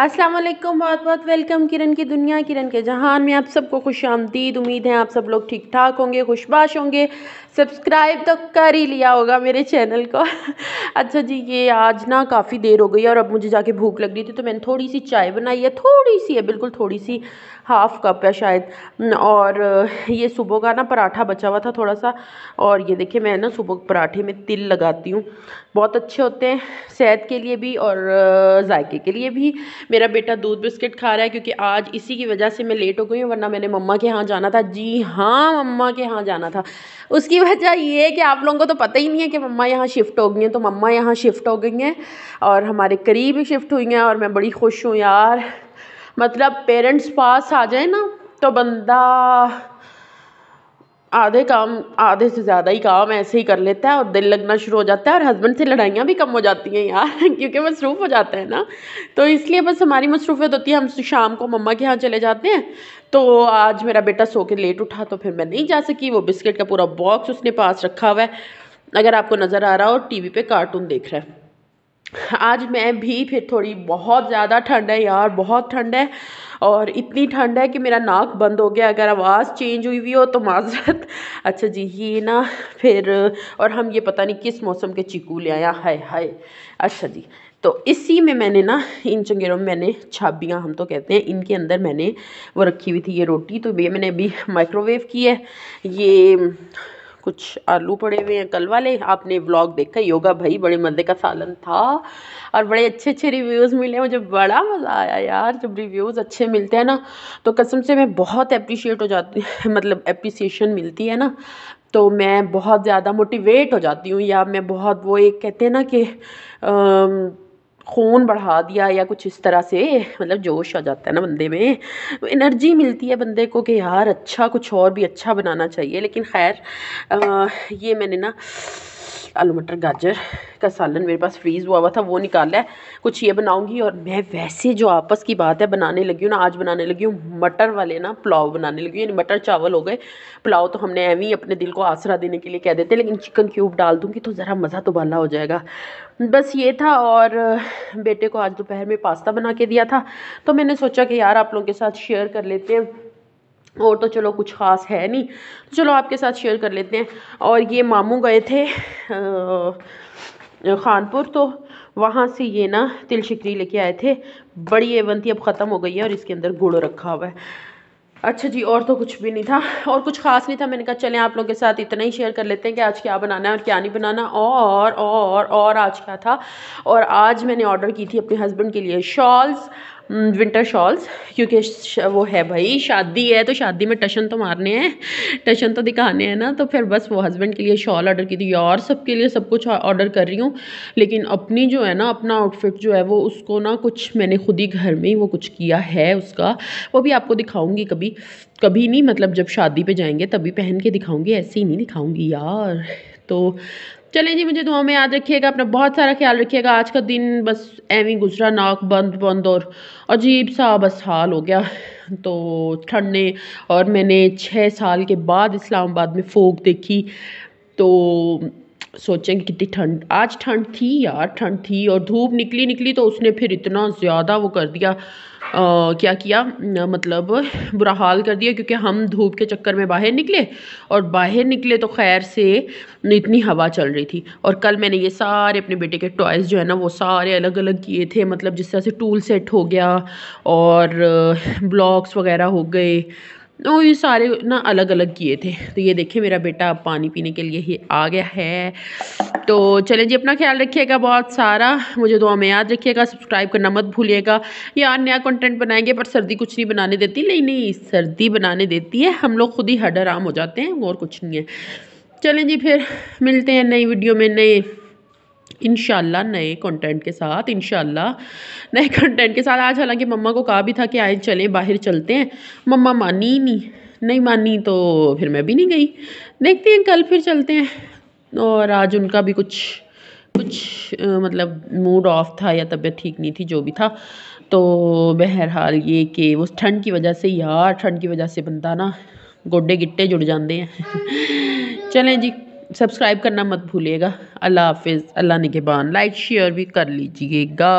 अस्सलाम वालेकुम बहुत बहुत वेलकम किरण की दुनिया किरण के जहान में आप सबको खुश आमदीद उम्मीद है आप सब लोग ठीक ठाक होंगे खुशबाश होंगे सब्सक्राइब तो कर ही लिया होगा मेरे चैनल को अच्छा जी ये आज ना काफ़ी देर हो गई और अब मुझे जाके भूख लग रही थी तो मैंने थोड़ी सी चाय बनाई है थोड़ी सी है बिल्कुल थोड़ी सी हाफ़ कप है शायद और ये सुबह का ना पराठा बचा हुआ था थोड़ा सा और ये देखिए मैं ना सुबह पराठे में तिल लगाती हूँ बहुत अच्छे होते हैं सेहत के लिए भी और जायके के लिए भी मेरा बेटा दूध बिस्किट खा रहा है क्योंकि आज इसी की वजह से मैं लेट हो गई हूँ वरना मैंने मम्मा के यहाँ जाना था जी हाँ मम्मा के यहाँ जाना था उसकी वजह ये है कि आप लोगों को तो पता ही नहीं है कि मम्मा यहाँ शिफ्ट हो गई हैं तो मम्मा यहाँ शिफ्ट हो गई हैं और हमारे करीब ही शिफ्ट हुई हैं और मैं बड़ी खुश हूँ यार मतलब पेरेंट्स पास आ जाए ना तो बंदा आधे काम आधे से ज़्यादा ही काम ऐसे ही कर लेता है और दिल लगना शुरू हो जाता है और हस्बैंड से लड़ाइयाँ भी कम हो जाती हैं यार क्योंकि मसरूफ़ हो जाता है ना तो इसलिए बस हमारी मसरूफियत होती है हम शाम को मम्मा के यहाँ चले जाते हैं तो आज मेरा बेटा सो के लेट उठा तो फिर मैं नहीं जा सकी वो बिस्किट का पूरा बॉक्स उसने पास रखा हुआ है अगर आपको नज़र आ रहा हो टी वी कार्टून देख रहा है आज मैं भी फिर थोड़ी बहुत ज़्यादा ठंड है यार बहुत ठंड है और इतनी ठंड है कि मेरा नाक बंद हो गया अगर आवाज़ चेंज हुई हुई हो तो माजरत अच्छा जी ये ना फिर और हम ये पता नहीं किस मौसम के चीकू ले आया हाय हाय अच्छा जी तो इसी में मैंने ना इन चंगेरों में मैंने छाबियाँ हम तो कहते हैं इनके अंदर मैंने वो रखी हुई थी ये रोटी तो ये मैंने अभी माइक्रोवेव की है ये कुछ आलू पड़े हुए हैं कल वाले आपने व्लॉग देखा योगा भाई बड़े मज़े का सालन था और बड़े अच्छे अच्छे रिव्यूज़ मिले मुझे बड़ा मज़ा आया यार जब रिव्यूज़ अच्छे मिलते हैं ना तो कसम से मैं बहुत अप्रिशिएट हो जाती मतलब अप्रिसिएशन मिलती है ना तो मैं बहुत ज़्यादा मोटिवेट हो जाती हूँ या मैं बहुत वो एक कहते हैं ना कि आ, खून बढ़ा दिया या कुछ इस तरह से मतलब जोश आ जाता है ना बंदे में एनर्जी मिलती है बंदे को कि यार अच्छा कुछ और भी अच्छा बनाना चाहिए लेकिन खैर ये मैंने ना आलू मटर गाजर का सालन मेरे पास फ्रीज़ हुआ हुआ था वो निकाला है कुछ ये बनाऊंगी और मैं वैसे जो आपस की बात है बनाने लगी हूँ ना आज बनाने लगी हूँ मटर वाले ना पुलाव बनाने लगी हूँ यानी मटर चावल हो गए पुलाव तो हमने एवं ही अपने दिल को आसरा देने के लिए कह देते लेकिन चिकन क्यूब डाल दूँगी तो ज़रा मज़ा दुबाला तो हो जाएगा बस ये था और बेटे को आज दोपहर में पास्ता बना के दिया था तो मैंने सोचा कि यार आप लोगों के साथ शेयर कर लेते हैं और तो चलो कुछ ख़ास है नहीं तो चलो आपके साथ शेयर कर लेते हैं और ये मामू गए थे खानपुर तो वहाँ से ये ना तिल शिकरी लेके आए थे बड़ी एवंती अब ख़त्म हो गई है और इसके अंदर गुड़ रखा हुआ है अच्छा जी और तो कुछ भी नहीं था और कुछ ख़ास नहीं था मैंने कहा चलें आप लोगों के साथ इतना ही शेयर कर लेते हैं कि आज क्या बनाना है और क्या नहीं बनाना और और और, और आज क्या था और आज मैंने ऑर्डर की थी अपने हस्बैंड के लिए शॉल्स विंटर हम्म, शॉल्स क्योंकि वो है भाई शादी है तो शादी में टशन तो मारने हैं टशन तो दिखाने हैं ना तो फिर बस वो हस्बैंड के लिए शॉल ऑर्डर की थी सब सबके लिए सब कुछ ऑर्डर कर रही हूँ लेकिन अपनी जो है ना अपना आउटफिट जो है वो उसको ना कुछ मैंने खुद ही घर में ही वो कुछ किया है उसका वो भी आपको दिखाऊँगी कभी कभी नहीं मतलब जब शादी पर जाएंगे तभी पहन के दिखाऊँगी ऐसे ही नहीं दिखाऊँगी यार तो चलें जी मुझे दुआ में याद रखिएगा अपना बहुत सारा ख्याल रखिएगा आज का दिन बस एवं गुजरा नाक बंद बंद और अजीब सा बस हाल हो गया तो ठंड ने और मैंने छः साल के बाद इस्लामाबाद में फोक देखी तो सोचें कितनी ठंड आज ठंड थी यार ठंड थी और धूप निकली निकली तो उसने फिर इतना ज़्यादा वो कर दिया क्या किया मतलब बुरा हाल कर दिया क्योंकि हम धूप के चक्कर में बाहर निकले और बाहर निकले तो खैर से इतनी हवा चल रही थी और कल मैंने ये सारे अपने बेटे के टॉयज़ जो है ना वो सारे अलग अलग किए थे मतलब जिस तरह से टूल सेट हो गया और ब्लॉक्स वगैरह हो गए वो तो ये सारे ना अलग अलग किए थे तो ये देखिए मेरा बेटा अब पानी पीने के लिए ही आ गया है तो चलें जी अपना ख्याल रखिएगा बहुत सारा मुझे दुआ में याद रखिएगा सब्सक्राइब करना मत भूलिएगा यार नया कंटेंट बनाएंगे पर सर्दी कुछ नहीं बनाने देती नहीं नहीं सर्दी बनाने देती है हम लोग खुद ही हड आराम हो जाते हैं और कुछ नहीं है चलें जी फिर मिलते हैं नई वीडियो में नए इन नए कंटेंट के साथ इन नए कंटेंट के साथ आज हालांकि मम्मा को कहा भी था कि आए चले बाहर चलते हैं मम्मा मानी ही नहीं नहीं मानी तो फिर मैं भी नहीं गई देखते हैं कल फिर चलते हैं और आज उनका भी कुछ कुछ आ, मतलब मूड ऑफ था या तबीयत ठीक नहीं थी जो भी था तो बहरहाल ये कि उस ठंड की वजह से यार ठंड की वजह से बनता ना गोडे गिट्टे जुड़ जाते हैं चलें जी सब्सक्राइब करना मत भूलिएगा अल्लाह हाफिज़ अल्लाह निगेबान लाइक शेयर भी कर लीजिएगा